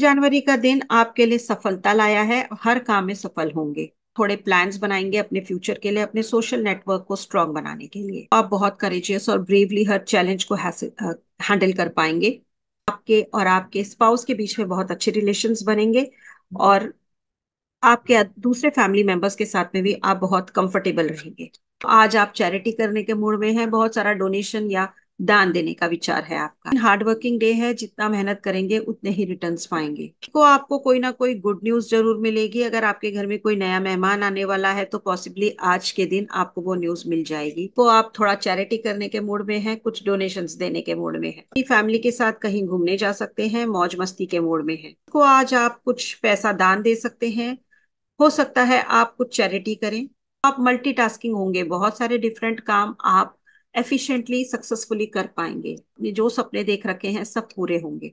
जनवरी का दिन आपके लिए सफलता लाया है हर काम में सफल होंगे थोड़े प्लान्स बनाएंगे अपने फ्यूचर के लिए अपने सोशल नेटवर्क को स्ट्रॉन्ग बनाने के लिए आप बहुत करेजियस और ब्रेवली हर चैलेंज को हैंडल uh, कर पाएंगे आपके और आपके स्पाउस के बीच में बहुत अच्छे रिलेशंस बनेंगे और आपके दूसरे फैमिली मेंबर्स के साथ में भी आप बहुत कंफर्टेबल रहेंगे आज आप चैरिटी करने के मूड में हैं बहुत सारा डोनेशन या दान देने का विचार है आपका हार्ड वर्किंग डे है जितना मेहनत करेंगे उतने ही रिटर्न पाएंगे को आपको कोई ना कोई गुड न्यूज जरूर मिलेगी अगर आपके घर में कोई नया मेहमान आने वाला है तो पॉसिबली आज के दिन आपको वो न्यूज मिल जाएगी को तो आप थोड़ा चैरिटी करने के मूड में है कुछ डोनेशन देने के मूड में है अपनी फैमिली के साथ कहीं घूमने जा सकते हैं मौज मस्ती के मूड में है को आज आप कुछ पैसा दान दे सकते हैं हो सकता है आप कुछ चैरिटी करें आप मल्टीटास्किंग होंगे बहुत सारे डिफरेंट काम आप एफिशिएंटली सक्सेसफुली कर पाएंगे ये जो सपने देख रखे हैं सब पूरे होंगे